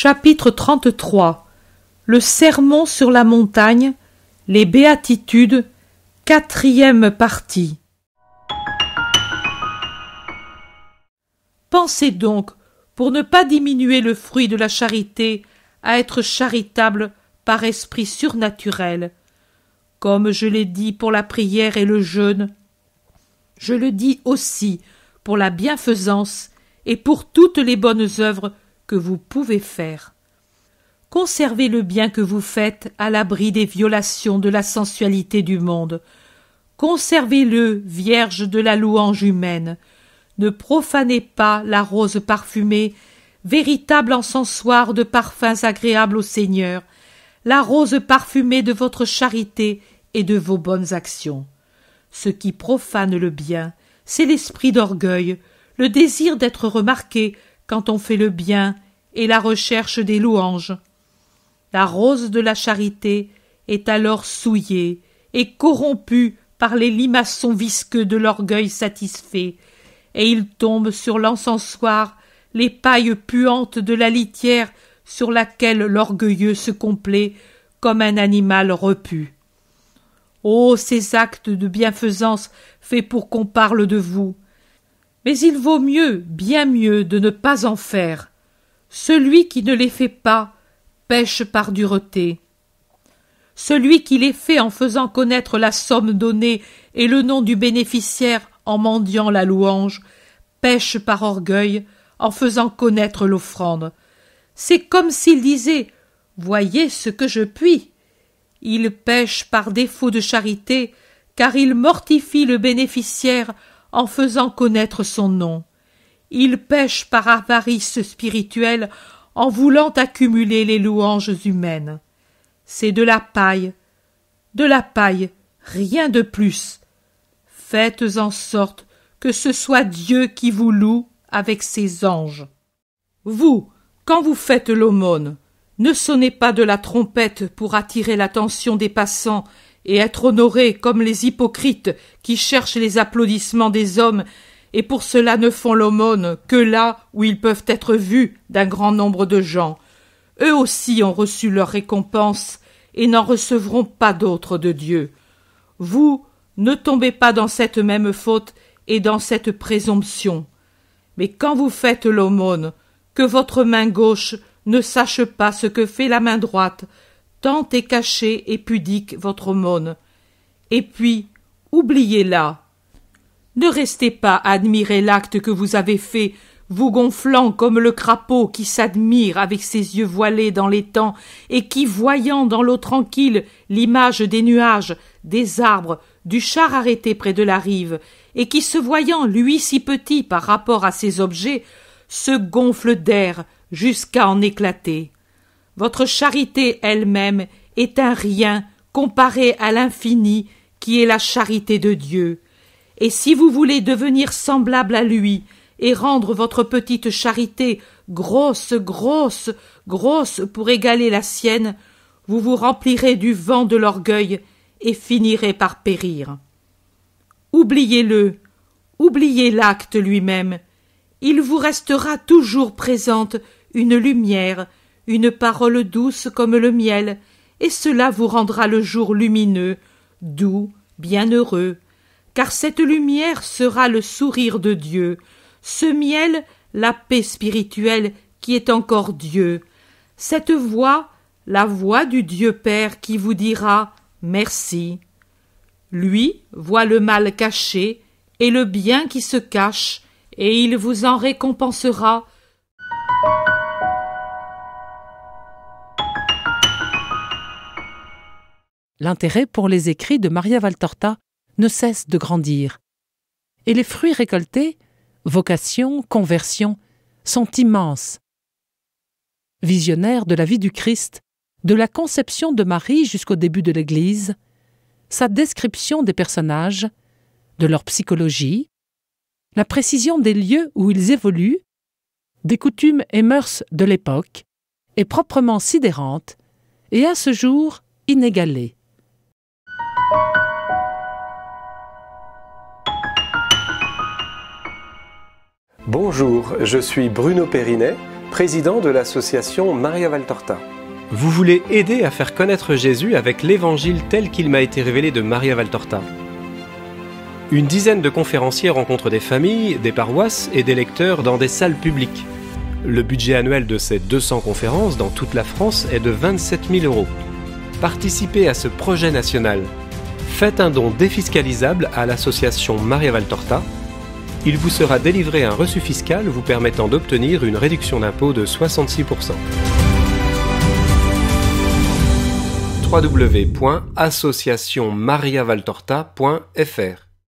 Chapitre 33 Le Sermon sur la montagne Les Béatitudes Quatrième partie Pensez donc, pour ne pas diminuer le fruit de la charité, à être charitable par esprit surnaturel. Comme je l'ai dit pour la prière et le jeûne, je le dis aussi pour la bienfaisance et pour toutes les bonnes œuvres que vous pouvez faire. Conservez le bien que vous faites à l'abri des violations de la sensualité du monde. Conservez-le, vierge de la louange humaine. Ne profanez pas la rose parfumée, véritable encensoir de parfums agréables au Seigneur, la rose parfumée de votre charité et de vos bonnes actions. Ce qui profane le bien, c'est l'esprit d'orgueil, le désir d'être remarqué, quand on fait le bien et la recherche des louanges. La rose de la charité est alors souillée et corrompue par les limaçons visqueux de l'orgueil satisfait, et il tombe sur l'encensoir les pailles puantes de la litière sur laquelle l'orgueilleux se complaît comme un animal repu. Oh, ces actes de bienfaisance faits pour qu'on parle de vous, mais il vaut mieux, bien mieux, de ne pas en faire. Celui qui ne les fait pas pêche par dureté. Celui qui les fait en faisant connaître la somme donnée et le nom du bénéficiaire en mendiant la louange, pêche par orgueil en faisant connaître l'offrande. C'est comme s'il disait Voyez ce que je puis. Il pêche par défaut de charité, car il mortifie le bénéficiaire en faisant connaître son nom. Il pêche par avarice spirituelle en voulant accumuler les louanges humaines. C'est de la paille, de la paille, rien de plus. Faites en sorte que ce soit Dieu qui vous loue avec ses anges. Vous, quand vous faites l'aumône, ne sonnez pas de la trompette pour attirer l'attention des passants et être honorés comme les hypocrites qui cherchent les applaudissements des hommes et pour cela ne font l'aumône que là où ils peuvent être vus d'un grand nombre de gens. Eux aussi ont reçu leur récompense et n'en recevront pas d'autre de Dieu. Vous, ne tombez pas dans cette même faute et dans cette présomption. Mais quand vous faites l'aumône, que votre main gauche ne sache pas ce que fait la main droite, tant est cachée et pudique votre aumône. Et puis, oubliez-la. Ne restez pas à admirer l'acte que vous avez fait, vous gonflant comme le crapaud qui s'admire avec ses yeux voilés dans l'étang et qui, voyant dans l'eau tranquille l'image des nuages, des arbres, du char arrêté près de la rive, et qui, se voyant lui si petit par rapport à ces objets, se gonfle d'air jusqu'à en éclater. Votre charité elle-même est un rien comparé à l'infini qui est la charité de Dieu. Et si vous voulez devenir semblable à lui et rendre votre petite charité grosse, grosse, grosse pour égaler la sienne, vous vous remplirez du vent de l'orgueil et finirez par périr. Oubliez-le, oubliez l'acte lui-même. Il vous restera toujours présente une lumière une parole douce comme le miel, et cela vous rendra le jour lumineux, doux, bienheureux, car cette lumière sera le sourire de Dieu, ce miel la paix spirituelle qui est encore Dieu, cette voix la voix du Dieu Père qui vous dira merci. Lui voit le mal caché et le bien qui se cache, et il vous en récompensera L'intérêt pour les écrits de Maria Valtorta ne cesse de grandir. Et les fruits récoltés, vocation, conversion, sont immenses. Visionnaire de la vie du Christ, de la conception de Marie jusqu'au début de l'Église, sa description des personnages, de leur psychologie, la précision des lieux où ils évoluent, des coutumes et mœurs de l'époque, est proprement sidérante et à ce jour inégalée. Bonjour, je suis Bruno Périnet, président de l'association Maria Valtorta. Vous voulez aider à faire connaître Jésus avec l'évangile tel qu'il m'a été révélé de Maria Valtorta. Une dizaine de conférenciers rencontrent des familles, des paroisses et des lecteurs dans des salles publiques. Le budget annuel de ces 200 conférences dans toute la France est de 27 000 euros. Participez à ce projet national. Faites un don défiscalisable à l'association Maria Valtorta il vous sera délivré un reçu fiscal vous permettant d'obtenir une réduction d'impôt de 66%. www.associationmariavaltorta.fr